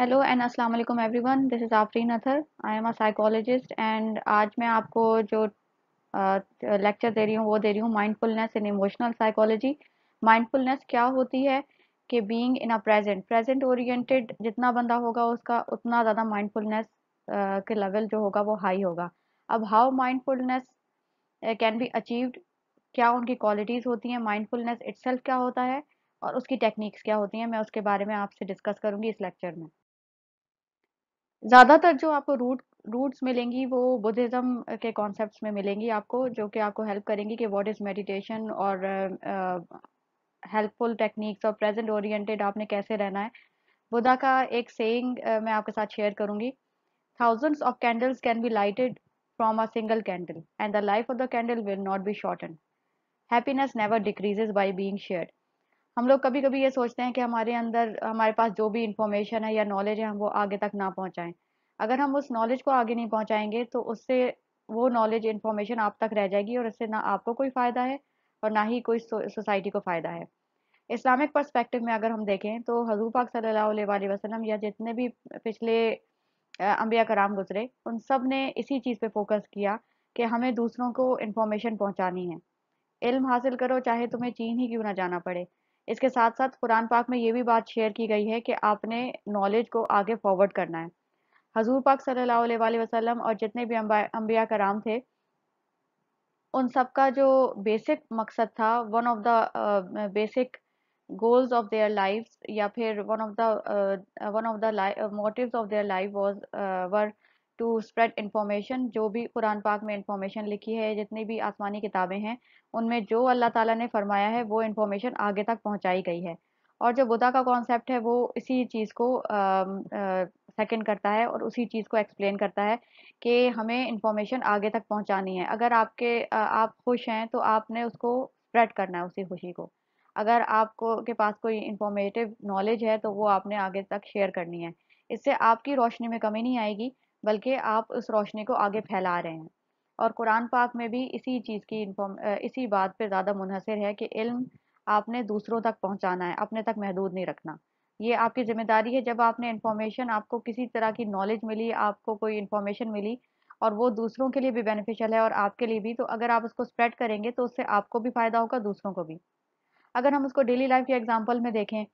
Hello and अस्सलाम वालेकुम everyone this is Afreen Athar I am a psychologist and आज मैं आपको जो लेक्चर uh, दे रही हूँ वो दे रही हूँ mindfulness in emotional psychology mindfulness क्या होती है कि being in a present present oriented जितना बंदा होगा उसका उतना ज़्यादा माइंडफुलनेस uh, के लेवल जो होगा वो हाई होगा अब how mindfulness can be achieved क्या उनकी क्वालिटीज़ होती हैं माइंडफुलनेस इट्सल्फ क्या होता है और उसकी टेक्निक्स क्या होती हैं मैं उसके बारे में आपसे डिस्कस करूंगी इस लेक्चर में ज्यादातर जो आपको रूट रूट्स मिलेंगी वो बुद्धिज्म के कॉन्सेप्ट्स में मिलेंगी आपको जो कि आपको हेल्प करेंगी कि व्हाट इज मेडिटेशन और हेल्पफुल टेक्निक्स और प्रेजेंट ओरिएंटेड आपने कैसे रहना है बुद्धा का एक सेइंग uh, मैं आपके साथ शेयर करूंगी thousands of candles can be lighted from a single candle and the life of the candle will not be shorten happiness never decreases by being shared हम लोग कभी कभी ये सोचते हैं कि हमारे अंदर हमारे पास जो भी इंफॉर्मेशन है या नॉलेज है हम वो आगे तक ना पहुँचाएँ अगर हम उस नॉलेज को आगे नहीं पहुँचाएंगे तो उससे वो नॉलेज इन्फॉर्मेशन आप तक रह जाएगी और इससे ना आपको कोई फ़ायदा है और ना ही कोई सोसाइटी को फ़ायदा है इस्लामिक पर्सपेक्टिव में अगर हम देखें तो हजूर पाक सल्ला वसलम या जितने भी पिछले अम्बिया कराम गुजरे उन सब ने इसी चीज़ पे फोकस किया कि हमें दूसरों को इन्फॉर्मेशन पहुंचानी है इल्म हासिल करो चाहे तुम्हें चीन ही क्यों ना जाना पड़े इसके साथ साथ कुरान पाक में ये भी बात शेयर की गई है कि आपने नॉलेज को आगे फॉरवर्ड करना है हजूर पाक सल्लल्लाहु अलैहि वसल्लम और जितने भी अम्बिया कराम थे उन सब का जो बेसिक मकसद था one of the basic goals of their life या फिर one of the one of the motives of their life was were to spread information जो भी कुरान पाक में इन्फॉर्मेशन लिखी है जितनी भी आसमानी किताबें हैं उनमें जो अल्लाह ताला ने फरमाया है वो इन्फॉर्मेशन आगे तक पहुंचाई गई है और जो बुद्धा का कॉन्सेप्ट है वो इसी चीज़ को सेकंड करता है और उसी चीज़ को एक्सप्लेन करता है कि हमें इन्फॉर्मेशन आगे तक पहुँचानी है अगर आपके आप खुश हैं तो आपने उसको स्प्रेड करना है उसी खुशी को अगर आपको के पास कोई इंफॉर्मेटिव नॉलेज है तो वो आपने आगे तक शेयर करनी है इससे आपकी रोशनी में कमी नहीं आएगी बल्कि आप उस रोशनी को आगे फैला रहे हैं और कुरान पाक में भी इसी चीज़ की इसी बात पर ज़्यादा मुनहसर है कि इल्म आपने दूसरों तक पहुँचाना है अपने तक महदूद नहीं रखना ये आपकी ज़िम्मेदारी है जब आपने इन्फॉर्मेशन आपको किसी तरह की नॉलेज मिली आपको कोई इन्फॉर्मेशन मिली और वो दूसरों के लिए भी बेनिफिशियल है और आपके लिए भी तो अगर आप उसको स्प्रेड करेंगे तो उससे आपको भी फ़ायदा होगा दूसरों को भी अगर हम उसको डेली लाइफ के एग्जाम्पल में देखें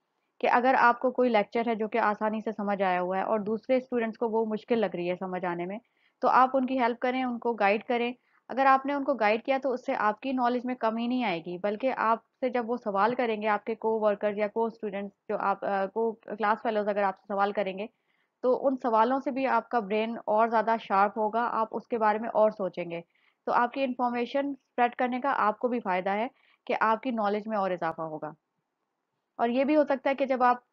कि अगर आपको कोई लेक्चर है जो कि आसानी से समझ आया हुआ है और दूसरे स्टूडेंट्स को वो मुश्किल लग रही है समझ आने में तो आप उनकी हेल्प करें उनको गाइड करें अगर आपने उनको गाइड किया तो उससे आपकी नॉलेज में कमी नहीं आएगी बल्कि आपसे जब वो सवाल करेंगे आपके को वर्कर्स या को स्टूडेंट्स जो आप को क्लास फेलोज अगर आपसे सवाल करेंगे तो उन सवालों से भी आपका ब्रेन और ज़्यादा शार्प होगा आप उसके बारे में और सोचेंगे तो आपकी इन्फॉर्मेशन स्प्रेड करने का आपको भी फ़ायदा है कि आपकी नॉलेज में और इजाफा होगा और ये भी हो सकता है कि जब आप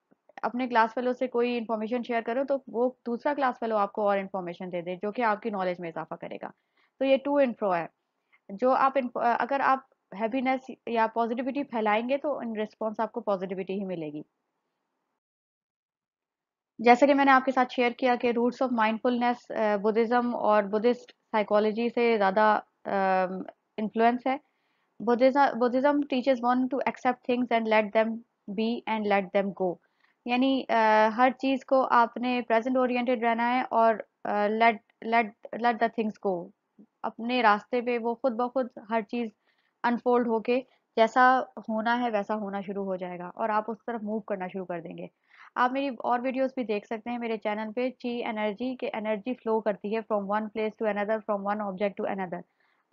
अपने क्लास फेलो से कोई इन्फॉर्मेशन शेयर करो तो वो दूसरा क्लास फेलो आपको और इन्फॉर्मेशन दे दे जो कि आपकी नॉलेज में इजाफा करेगा तो ये टू इन्फ्रो है जो आप अगर आप हैप्पीनेस या पॉजिटिविटी फैलाएंगे तो इन रिस्पॉन्स आपको पॉजिटिविटी ही मिलेगी जैसे कि मैंने आपके साथ शेयर किया कि रूट्स ऑफ माइंडफुलनेस बुद्धिज़्म और बुद्धिस्ट साइकोलॉजी से ज़्यादा इन्फ्लुएंस है Buddhism teachers want to accept things and let them be and let them go यानी हर चीज़ को आपने प्रेजेंट ओरिएंटेड रहना है और let let let the things go अपने रास्ते पे वो खुद ब खुद हर चीज़ अनफोल्ड होके जैसा होना है वैसा होना शुरू हो जाएगा और आप उस तरफ मूव करना शुरू कर देंगे आप मेरी और वीडियोस भी देख सकते हैं मेरे चैनल पे ची एनर्जी के एनर्जी फ्लो करती है from one place to another from one object to another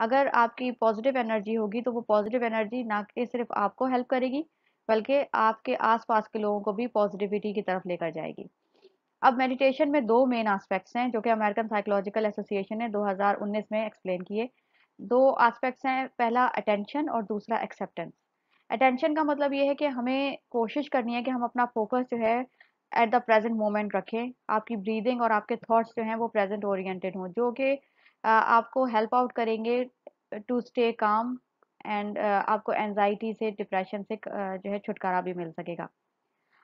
अगर आपकी पॉजिटिव एनर्जी होगी तो वो पॉजिटिव एनर्जी ना कि सिर्फ आपको हेल्प करेगी बल्कि आपके आसपास के लोगों को भी पॉजिटिविटी की तरफ लेकर जाएगी अब मेडिटेशन में दो मेन आस्पेक्ट्स हैं जो कि अमेरिकन साइकोलॉजिकल एसोसिएशन ने 2019 में एक्सप्लेन किए दो आस्पेक्ट्स हैं पहला अटेंशन और दूसरा एक्सेप्टेंस अटेंशन का मतलब ये है कि हमें कोशिश करनी है कि हम अपना फोकस जो है एट द प्रेजेंट मोमेंट रखें आपकी ब्रीदिंग और आपके थाट्स जो हैं वो प्रेजेंट ओरिएटेड हों जो कि आपको हेल्प आउट करेंगे to stay calm and uh, आपको एनजाइटी से डिप्रेशन से जो है छुटकारा भी मिल सकेगा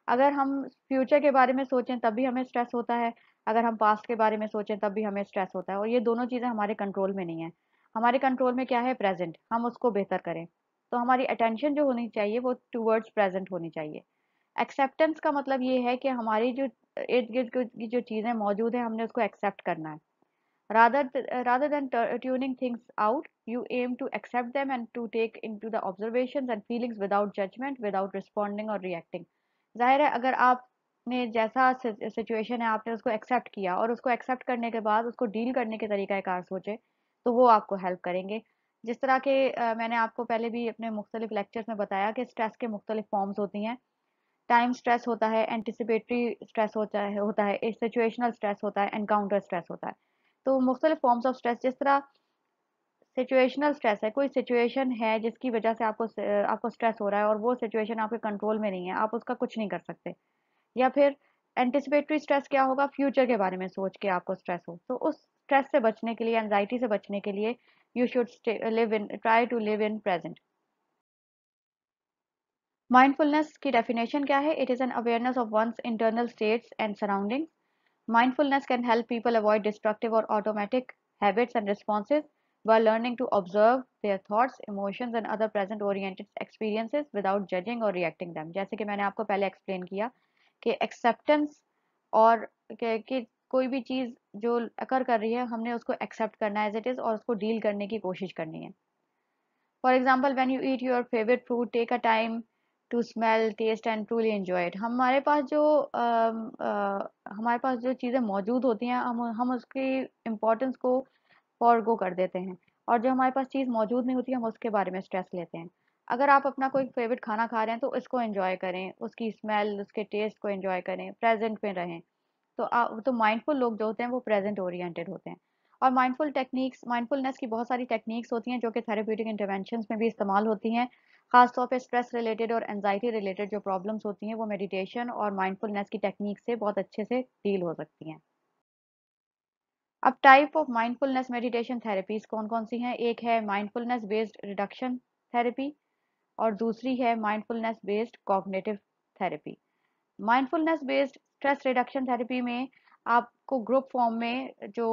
अगर हम फ्यूचर के बारे में सोचें तब भी हमें स्ट्रेस होता है अगर हम पास्ट के बारे में सोचें तब भी हमें स्ट्रेस होता है और ये दोनों चीज़ें हमारे कंट्रोल में नहीं है हमारे कंट्रोल में क्या है प्रेजेंट हम उसको बेहतर करें तो हमारी अटेंशन जो होनी चाहिए वो टूवर्ड्स प्रेजेंट होनी चाहिए एक्सेप्टेंस का मतलब ये है कि हमारी जो इर्द गिर्द की जो चीज़ें मौजूद हैं हमने उसको एक्सेप्ट करना है rather th uh, rather than uh, tuning things out you aim to accept them and to take into the observations and feelings without judgment without responding or reacting zahir hai agar aap ने जैसा situation है आपने उसको accept किया और उसको accept करने के बाद उसको डील करने के तरीका तरीक़ाकार सोचे तो वो आपको हेल्प करेंगे जिस तरह के आ, मैंने आपको पहले भी अपने मुख्तलिफ लेक्चर्स में बताया कि स्ट्रेस के मुख्तलिफ फॉर्म्स होती हैं टाइम स्ट्रेस होता है एंटिसिपेटरी स्ट्रेस होता है होता है सिचुएशनल स्ट्रेस होता है एनकाउंटर स्ट्रेस होता है तो मुख्तलि फॉर्म्स ऑफ स्ट्रेस जिस तरह सिचुएशनल स्ट्रेस है कोई सिचुएशन है जिसकी वजह से आपको आपको स्ट्रेस हो रहा है और वो सिचुएशन आपके कंट्रोल में नहीं है आप उसका कुछ नहीं कर सकते या फिर एंटिसिपेटरी स्ट्रेस क्या होगा फ्यूचर के बारे में सोच के आपको स्ट्रेस हो तो उस स्ट्रेस से बचने के लिए एनजाइटी से बचने के लिए you should live in try to live in present mindfulness की डेफिनेशन क्या है it is an awareness of one's internal states and surroundings Mindfulness can help people avoid destructive or automatic habits and responses by learning to observe their thoughts, emotions and other present oriented experiences without judging or reacting them. जैसे कि मैंने आपको पहले explain किया कि acceptance और कि, कि कोई भी चीज़ जो अकर कर रही है हमने उसको accept करना है it is और उसको deal करने की कोशिश करनी है For example, when you eat your favorite fruit take a time. To smell taste and truly enjoy it हमारे पास जो आ, आ, हमारे पास जो चीज़ें मौजूद होती हैं हम हम उसकी इम्पोर्टेंस को गो कर देते हैं और जो हमारे पास चीज़ मौजूद नहीं होती हम उसके बारे में स्ट्रेस लेते हैं अगर आप अपना कोई फेवरेट खाना खा रहे हैं तो इसको एंजॉय करें उसकी स्मेल उसके टेस्ट को इन्जॉय करें प्रेजेंट में रहें तो आप तो माइंडफुल लोग जो होते हैं वो प्रेजेंट ओरिएंटेड होते हैं और माइंडफुल टेक्निक्स माइंडफुलनेस की बहुत सारी टेक्निक्स होती हैं जो कि थेरेप्यूटिक इंटरवेंशन में भी इस्तेमाल होती हैं खासतौर पर स्ट्रेस रिलेटेड और एनजाइटी रिलेटेड जो प्रॉब्लम्स होती हैं वो मेडिटेशन और माइंडफुलनेस की टेक्निक से बहुत अच्छे से डील हो सकती हैं अब type of mindfulness meditation therapies कौन कौन सी हैं एक है माइंडफुलनेस बेस्ड रिडक्शन थेरेपी और दूसरी है mindfulness based cognitive therapy mindfulness based stress reduction therapy में आपको ग्रुप फॉर्म में जो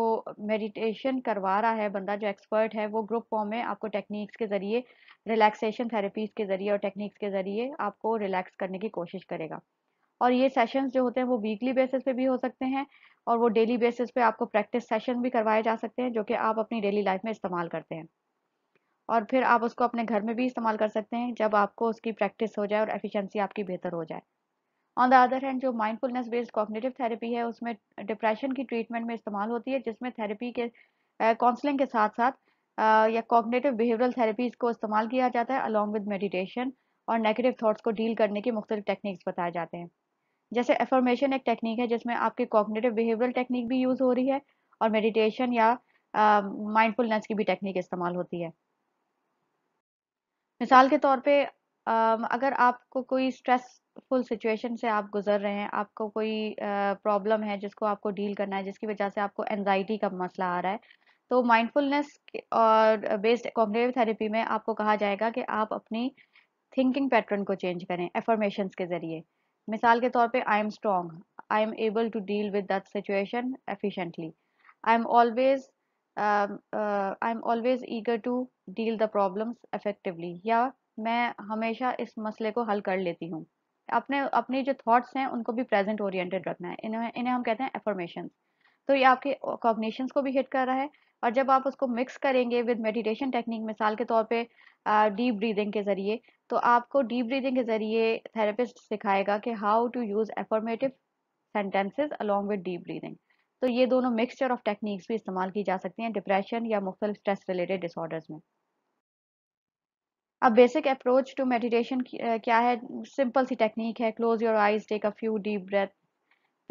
मेडिटेशन करवा रहा है बंदा जो एक्सपर्ट है वो ग्रुप फॉर्म में आपको टेक्निक्स के ज़रिए रिलैक्सेशन थेरेपीज के ज़रिए और टेक्निक्स के ज़रिए आपको रिलैक्स करने की कोशिश करेगा और ये सेशंस जो होते हैं वो वीकली बेसिस पे भी हो सकते हैं और वो डेली बेसिस पे आपको प्रैक्टिस सेशन भी करवाए जा सकते हैं जो कि आप अपनी डेली लाइफ में इस्तेमाल करते हैं और फिर आप उसको अपने घर में भी इस्तेमाल कर सकते हैं जब आपको उसकी प्रैक्टिस हो जाए और एफिशिएंसी आपकी बेहतर हो जाए ऑन द अदर हैंड जो माइंडफुलनेस बेस्ड कॉग्निटिव थेरेपी है उसमें डिप्रेशन की ट्रीटमेंट में इस्तेमाल होती है जिसमें थेरेपी के काउंसलिंग के साथ साथ आ, या कॉग्निटिव बिहेवियरल थेरेपीज को इस्तेमाल किया जाता है अलॉन्ग विद मेडिटेशन और नेगेटिव थाट्स को डील करने की मुख्तलिफ टेक्निक्स बताए जाते हैं जैसे एफॉर्मेशन एक टेक्निक है जिसमें आपके कॉग्निटिव बिहेवियरल टेक्निक भी यूज़ हो रही है और मेडिटेशन या माइंडफुलनेस की भी टेक्निक इस्तेमाल होती है मिसाल के तौर पे अगर आपको कोई स्ट्रेस फुल सिचुएशन से आप गुजर रहे हैं आपको कोई प्रॉब्लम है जिसको आपको डील करना है जिसकी वजह से आपको एनजाइटी का मसला आ रहा है तो माइंडफुलनेस और बेस्ड कॉम्पिटेटिव थेरेपी में आपको कहा जाएगा कि आप अपनी थिंकिंग पैटर्न को चेंज करें एफर्मेशंस के ज़रिए मिसाल के तौर पे I am strong I am able to deal with that situation efficiently I am always I am always eager to deal the problems effectively या मैं हमेशा इस मसले को हल कर लेती हूँ अपने अपने जो थॉट्स हैं उनको भी प्रेजेंट ओरिएंटेड रखना है इन्हें इन्हें हम कहते हैं एफर्मेशन तो ये आपके कॉग्निशंस को भी हिट कर रहा है और जब आप उसको मिक्स करेंगे विद मेडिटेशन टेक्निक मिसाल के तौर पे डीप ब्रीदिंग के ज़रिए तो आपको डीप ब्रीदिंग के ज़रिए थेरेपिस्ट सिखाएगा कि how to use affirmative sentences along with deep breathing तो ये दोनों मिक्सचर ऑफ टेक्निक्स भी इस्तेमाल की जा सकती हैं डिप्रेशन या मुख्तलिफ स्ट्रेस रिलेटेड डिसऑर्डर्स में अब बेसिक अप्रोच टू मेडिटेशन क्या है सिंपल सी टेक्निक है close your eyes take a few deep breath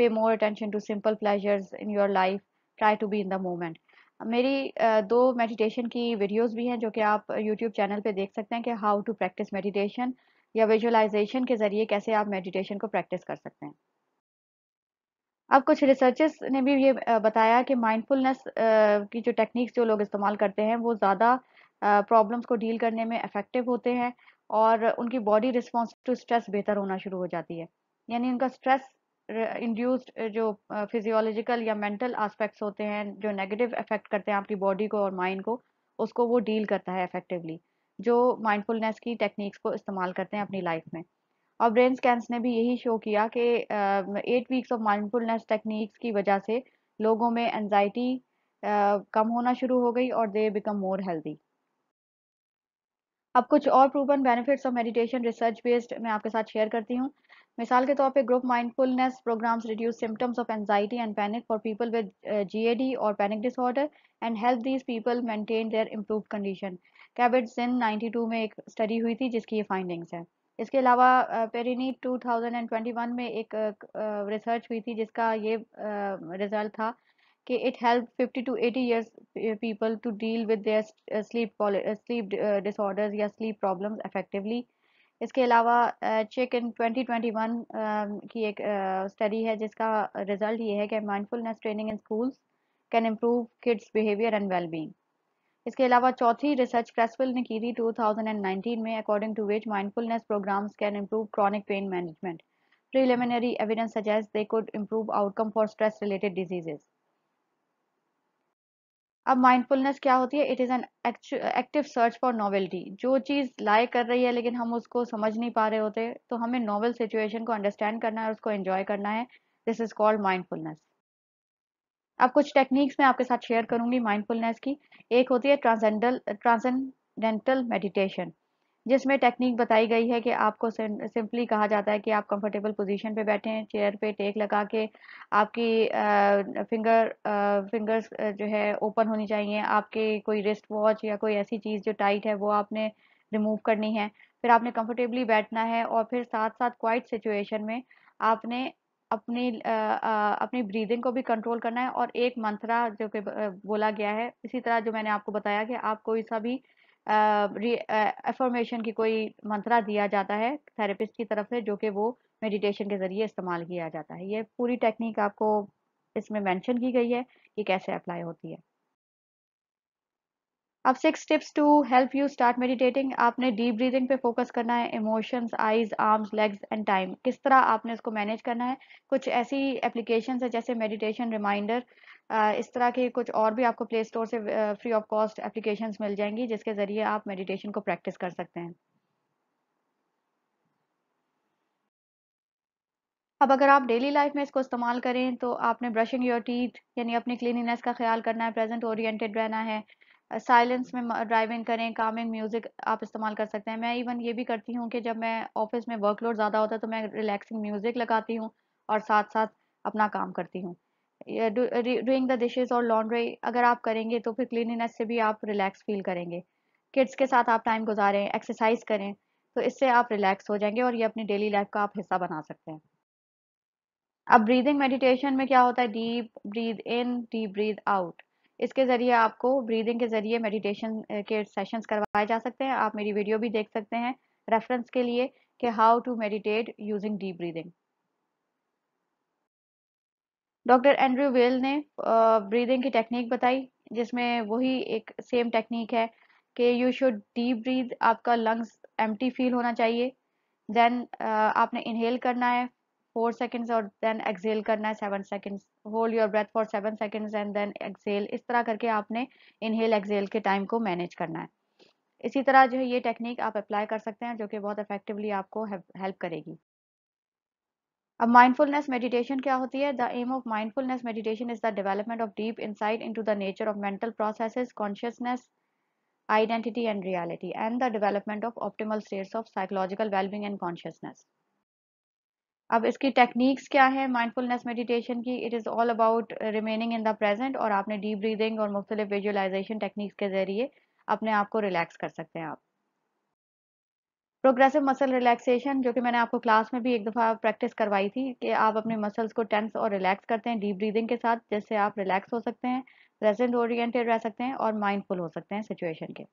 pay more attention to simple pleasures in your life try to be in the moment मेरी दो meditation की videos भी हैं जो कि आप यूट्यूब चैनल पे देख सकते हैं कि हाउ टू प्रैक्टिस मेडिटेशन या विजुअलाइजेशन के ज़रिए कैसे आप मेडिटेशन को प्रैक्टिस कर सकते हैं अब कुछ रिसर्चर्स ने भी ये बताया कि माइंडफुलनेस की जो टेक्निक्स जो लोग इस्तेमाल करते हैं वो ज़्यादा प्रॉब्लम्स को डील करने में इफेक्टिव होते हैं और उनकी बॉडी रिस्पॉन्स टू स्ट्रेस बेहतर होना शुरू हो जाती है यानी उनका स्ट्रेस इंड्यूस्ड जो फिजियोलॉजिकल या मेंटल एस्पेक्ट्स होते हैं जो नेगेटिव इफेक्ट करते हैं आपकी बॉडी को और माइंड को उसको वो डील करता है इफेक्टिवली जो माइंडफुलनेस की टेक्निक्स को इस्तेमाल करते हैं अपनी लाइफ में और ब्रेन स्कैंस ने भी यही शो किया कि eight weeks of mindfulness techniques की वजह से लोगों में एनजाइटी uh, कम होना शुरू हो गई और दे बिकम मोर हेल्दी अब कुछ और proven benefits of meditation research based मैं आपके साथ शेयर करती हूँ मिसाल के तौर पे group mindfulness programmes reduce symptoms of anxiety and panic for people with GAD और panic disorder and help these people maintain their improve condition कैबिट सिन 92 में एक स्टडी हुई थी जिसकी ये फाइंडिंग्स है इसके अलावा पेरिनी uh, 2021 में एक रिसर्च uh, uh, हुई थी जिसका ये रिजल्ट था okay it helped 50 to 80 years people to deal with their sleep sleep disorders या sleep problems effectively इसके अलावा चेक इन 2021 की एक स्टडी है जिसका रिजल्ट ये है कि mindfulness training in schools can improve kids behaviour and wellbeing इसके अलावा चौथी रिसर्च क्रेसविल ने की थी 2019 में according to which mindfulness programmes can improve chronic pain management preliminary evidence suggest they could improve outcome for stress related diseases अब mindfulness क्या होती है it is an active search for novelty जो चीज़ लाइक कर रही है लेकिन हम उसको समझ नहीं पा रहे होते तो हमें नॉवल सिचुएशन को अंडरस्टैंड करना है और उसको एंजॉय करना है दिस इज़ कॉल्ड माइंडफुलनेस अब कुछ टेक्निक्स मैं आपके साथ शेयर करूंगी माइंडफुलनेस की एक होती है ट्रांसेंडल ट्रांसेंडेंटल मेडिटेशन जिसमें टेक्निक बताई गई है कि आपको सिंपली कहा जाता है कि आप कंफर्टेबल पोजीशन पे बैठे हैं चेयर पे टेक लगा के आपकी आ, फिंगर आ, फिंगर्स जो है ओपन होनी चाहिए आपके कोई रिस्ट वॉच या कोई ऐसी चीज़ जो टाइट है वो आपने रिमूव करनी है फिर आपने कंफर्टेबली बैठना है और फिर साथ साथ क्वाइट सिचुएशन में आपने अपनी अपनी ब्रीदिंग को भी कंट्रोल करना है और एक मंत्रा जो कि बोला गया है इसी तरह जो मैंने आपको बताया कि आप कोई सा भी एफॉर्मेशन की कोई मंत्रा दिया जाता है थेरेपिस्ट की तरफ से जो कि वो मेडिटेशन के ज़रिए इस्तेमाल किया जाता है ये पूरी टेक्निक आपको इसमें मेंशन की गई है कि कैसे अप्लाई होती है अब six tips to help you start meditating आपने डीप ब्रीदिंग पे फोकस करना है emotions eyes arms legs and time किस तरह आपने इसको मैनेज करना है कुछ ऐसी एप्लीकेशन है जैसे मेडिटेशन रिमाइंडर इस तरह की कुछ और भी आपको प्ले स्टोर से फ्री ऑफ कॉस्ट एप्लीकेशन मिल जाएंगी जिसके ज़रिए आप मेडिटेशन को प्रैक्टिस कर सकते हैं अब अगर आप डेली लाइफ में इसको इस्तेमाल करें तो आपने ब्रशिंग योर टीथ यानी अपनी क्लीनिनेस का ख्याल करना है प्रेजेंट ओरिएंटेड रहना है साइलेंस में ड्राइविंग करें कामिंग म्यूज़िक आप इस्तेमाल कर सकते हैं मैं इवन ये भी करती हूँ कि जब मैं ऑफिस में वर्कलोड ज़्यादा होता है तो मैं रिलैक्सिंग म्यूज़िक लगाती हूँ और साथ साथ अपना काम करती हूँ डूइंग द डिशेज और लॉन्ड्री अगर आप करेंगे तो फिर क्लिनिनेस से भी आप रिलैक्स फील करेंगे किड्स के साथ आप टाइम गुजारें एक्सरसाइज करें तो इससे आप रिलैक्स हो जाएंगे और ये अपनी डेली लाइफ का आप हिस्सा बना सकते हैं अब ब्रीदिंग मेडिटेशन में क्या होता है deep breathe in deep breathe out इसके ज़रिए आपको ब्रीदिंग के ज़रिए मेडिटेशन uh, के सेशंस करवाए जा सकते हैं आप मेरी वीडियो भी देख सकते हैं रेफरेंस के लिए कि how to meditate using deep breathing doctor Andrew Weil ने ब्रीदिंग की टेक्निक बताई जिसमें वही एक सेम टेक्निक है कि यू शुड डीप ब्रीद आपका लंग्स एम्प्टी फील होना चाहिए देन uh, आपने इनहेल करना है फोर सेकेंड्स और देन एक्सेल करना है seven seconds hold your breath for seven seconds and then exhale इस तरह करके आपने इनहेल एक्सेल के टाइम को मैनेज करना है इसी तरह जो है ये टेक्निक आप अप्लाई कर सकते हैं जो कि बहुत इफेक्टिवली आपको हेल्प करेगी अब माइंडफुलनेस मेडिटेशन क्या होती है the aim of mindfulness meditation is the development of deep insight into the nature of mental processes consciousness identity and reality and the development of optimal states of psychological well and consciousness अब इसकी techniques क्या है mindfulness meditation की it is all about remaining in the present और आपने deep breathing और मुख्तलिफ visualisation techniques के जरिए अपने आप को रिलैक्स कर सकते हैं आप प्रोग्रेसिव मसल रिलैक्सेशन जो कि मैंने आपको क्लास में भी एक दफ़ा प्रैक्टिस करवाई थी कि आप अपने मसल्स को टेंस और रिलैक्स करते हैं डीप ब्रीदिंग के साथ जिससे आप रिलैक्स हो सकते हैं प्रेजेंट ओरिएंटेड रह सकते हैं और माइंडफुल हो सकते हैं सिचुएशन के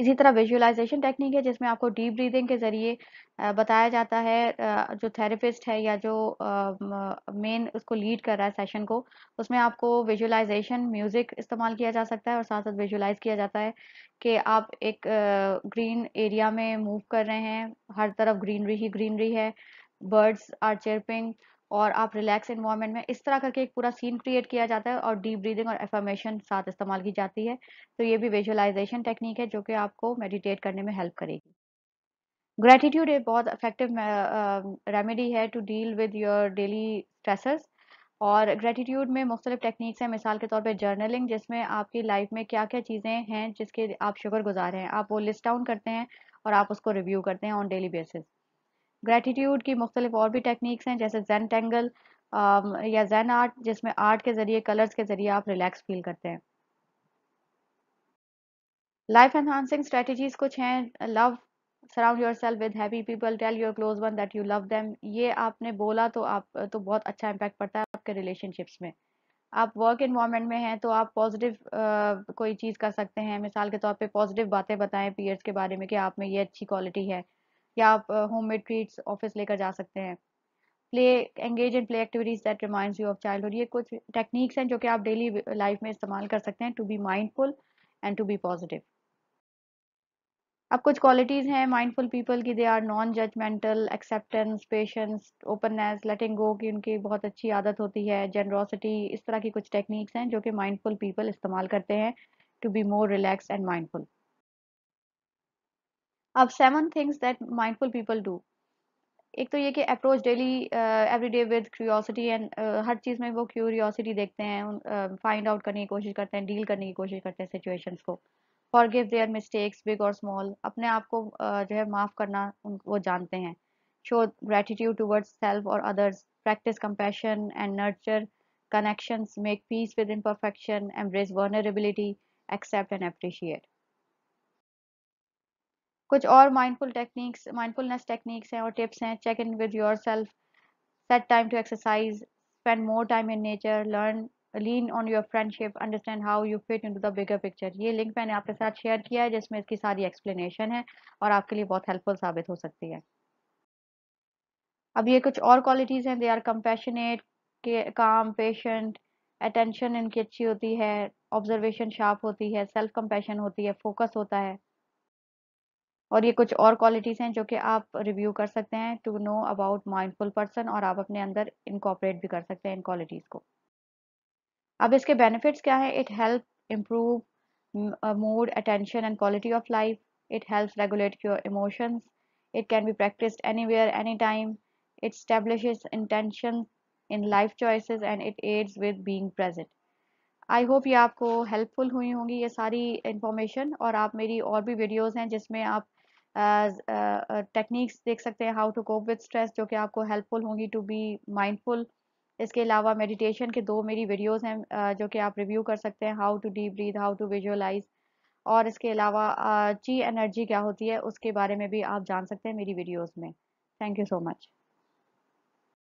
इसी तरह विजुअलाइजेशन टेक्निक है जिसमें आपको डीप ब्रीदिंग के ज़रिए बताया जाता है जो थेरेपिस्ट है या जो मेन उसको लीड कर रहा है सेशन को उसमें आपको विजुअलाइजेशन म्यूज़िक इस्तेमाल किया जा सकता है और साथ साथ विजुअलाइज किया जाता है कि आप एक ग्रीन एरिया में मूव कर रहे हैं हर तरफ ग्रीनरी ही ग्रीनरी है बर्ड्स आर चिरपिंग और आप रिलैक्स इन्वायरमेंट में इस तरह करके एक पूरा सीन क्रिएट किया जाता है और डीप ब्रीदिंग और एफर्मेशन साथ इस्तेमाल की जाती है तो ये भी विजुअलाइजेशन टेक्निक है जो कि आपको मेडिटेट करने में हेल्प करेगी ग्रेटिट्यूड एक बहुत इफेक्टिव रेमेडी है to deal with your daily stresses और ग्रेटिट्यूड में मुख्तलिफ टेक्निक्स हैं मिसाल के तौर पर जर्नलिंग जिसमें आपकी लाइफ में क्या क्या चीज़ें हैं जिसके आप शुक्र गुजार हैं आप वो लिस्ट डाउन करते हैं और आप उसको रिव्यू करते हैं ऑन डेली बेसिस ग्रेटिट्यूड की मुख्तलिफ और भी टेक्निक्स हैं जैसे जैन टेंगल um, या जैन आर्ट जिसमें आर्ट के ज़रिए कलर्स के ज़रिए आप रिलैक्स फील करते हैं लाइफ एनहानसिंग स्ट्रेटजीज कुछ हैं love surround yourself with happy people tell your close one that you love them ये आपने बोला तो आप तो बहुत अच्छा इम्पैक्ट पड़ता है आपके रिलेशनशिप्स में आप वर्क इन्वामेंट में हैं तो आप पॉजिटिव uh, कोई चीज़ कर सकते हैं मिसाल के तौर पे पॉजिटिव बातें बताएं पीयर्स के बारे में कि आप में ये अच्छी क्वालिटी है या आप होम मेड ट्रीट्स ऑफिस लेकर जा सकते हैं play engage in play activities that remind you of childhood ये कुछ टेक्निक्स हैं जो कि आप डेली लाइफ में इस्तेमाल कर सकते हैं to be mindful and to be positive अब कुछ क्वालिटीज़ हैं माइंडफुल पीपल की they are non judgmental acceptance patience openness letting go की उनकी बहुत अच्छी आदत होती है जनरोसिटी इस तरह की कुछ टेक्निक्स हैं जो कि माइंडफुल पीपल इस्तेमाल करते हैं to be more relax and mindful अब seven things that mindful people do एक तो ये कि approach daily every day with curiosity and हर चीज़ में वो क्यूरियोसिटी देखते हैं फाइंड uh, आउट करने की कोशिश करते हैं डील करने की कोशिश करते हैं सिचुएशंस को फॉरगिव देयर मिस्टेक्स बिग और स्मॉल अपने आप को जो है माफ़ करना वो जानते हैं शो ग्रेटिट्यूड टूवर्ड्स सेल्फ और others practice compassion and nurture connections make peace with imperfection embrace vulnerability accept and appreciate कुछ और माइंडफुल टेक्निक्स माइंडफुलनेस टेक्निक्स हैं और टिप्स हैं check in with yourself set time to exercise spend more time in nature learn lean on your friendship understand how you fit in to the bigger picture ये link मैंने आपके साथ share किया है जिसमें इसकी सारी एक्सप्लेनेशन है और आपके लिए बहुत हेल्पफुल साबित हो सकती है अब ये कुछ और क्वालिटीज़ हैं दे आर कम्पेशनेट काम पेशेंट अटेंशन इनकी अच्छी होती है ऑब्जर्वेशन शार्प होती है सेल्फ कम्पेशन होती है फोकस होता है और ये कुछ और क्वालिटीज़ हैं जो कि आप रिव्यू कर सकते हैं to know about mindful person और आप अपने अंदर इनकॉपरेट भी कर सकते हैं इन क्वालिटीज़ को अब इसके बेनिफिट्स क्या है it help improve mood attention and quality of life it help regulate your regulate it can be practice anywhere any time it establish intention in life choices and it aids with being present I hope ये आपको helpful हुई होंगी ये सारी information और आप मेरी और भी वीडियोज़ हैं जिसमें आप टेक्निक्स uh, uh, uh, देख सकते हैं how to cope with stress जो कि आपको हेल्पफुल होंगी टू बी माइंडफुल इसके अलावा मेडिटेशन के दो मेरी वीडियोस हैं जो कि आप रिव्यू कर सकते हैं how to de breathe how to visualize और इसके अलावा ची एनर्जी क्या होती है उसके बारे में भी आप जान सकते हैं मेरी वीडियोस में थैंक यू सो मच